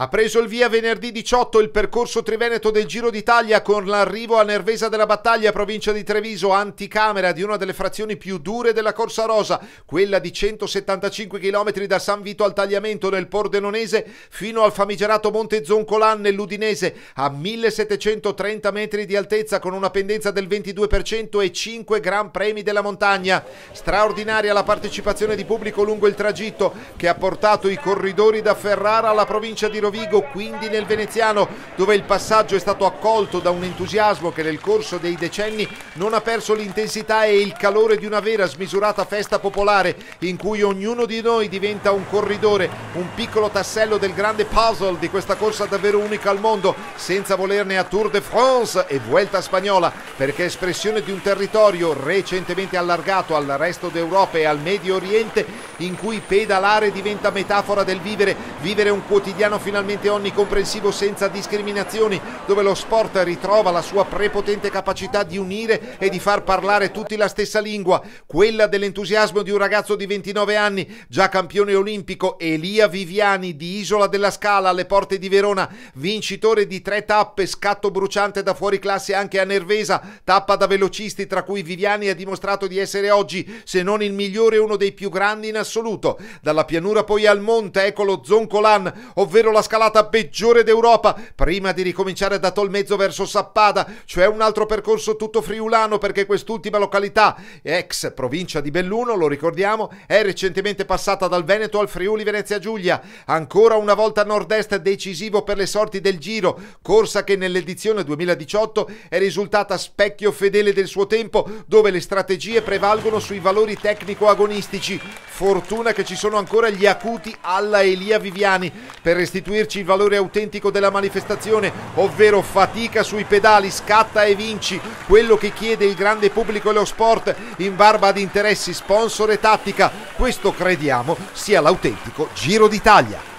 Ha preso il via venerdì 18 il percorso triveneto del Giro d'Italia con l'arrivo a Nervesa della Battaglia, provincia di Treviso, anticamera di una delle frazioni più dure della Corsa Rosa, quella di 175 km da San Vito al Tagliamento nel Pordenonese fino al famigerato Monte Zoncolan nell'Udinese, a 1730 metri di altezza con una pendenza del 22% e 5 Gran Premi della montagna. Straordinaria la partecipazione di pubblico lungo il tragitto che ha portato i corridori da Ferrara alla provincia di Roma Vigo, quindi nel veneziano, dove il passaggio è stato accolto da un entusiasmo che nel corso dei decenni non ha perso l'intensità e il calore di una vera smisurata festa popolare in cui ognuno di noi diventa un corridore, un piccolo tassello del grande puzzle di questa corsa davvero unica al mondo, senza volerne a Tour de France e Vuelta Spagnola, perché espressione di un territorio recentemente allargato al resto d'Europa e al Medio Oriente, in cui pedalare diventa metafora del vivere, vivere un quotidiano finale finalmente onnicomprensivo senza discriminazioni, dove lo sport ritrova la sua prepotente capacità di unire e di far parlare tutti la stessa lingua, quella dell'entusiasmo di un ragazzo di 29 anni, già campione olimpico, Elia Viviani di Isola della Scala alle porte di Verona, vincitore di tre tappe, scatto bruciante da fuori classe anche a Nervesa, tappa da velocisti tra cui Viviani ha dimostrato di essere oggi, se non il migliore, uno dei più grandi in assoluto. Dalla pianura poi al monte, ecco Zoncolan, ovvero la scalata peggiore d'Europa prima di ricominciare da Tolmezzo verso Sappada, cioè un altro percorso tutto friulano perché quest'ultima località, ex provincia di Belluno, lo ricordiamo, è recentemente passata dal Veneto al Friuli Venezia Giulia. Ancora una volta nord-est decisivo per le sorti del Giro, corsa che nell'edizione 2018 è risultata specchio fedele del suo tempo, dove le strategie prevalgono sui valori tecnico-agonistici. Fortuna che ci sono ancora gli acuti alla Elia Viviani per restituirci il valore autentico della manifestazione, ovvero fatica sui pedali, scatta e vinci. Quello che chiede il grande pubblico e lo sport in barba ad interessi, sponsor e tattica. Questo crediamo sia l'autentico Giro d'Italia.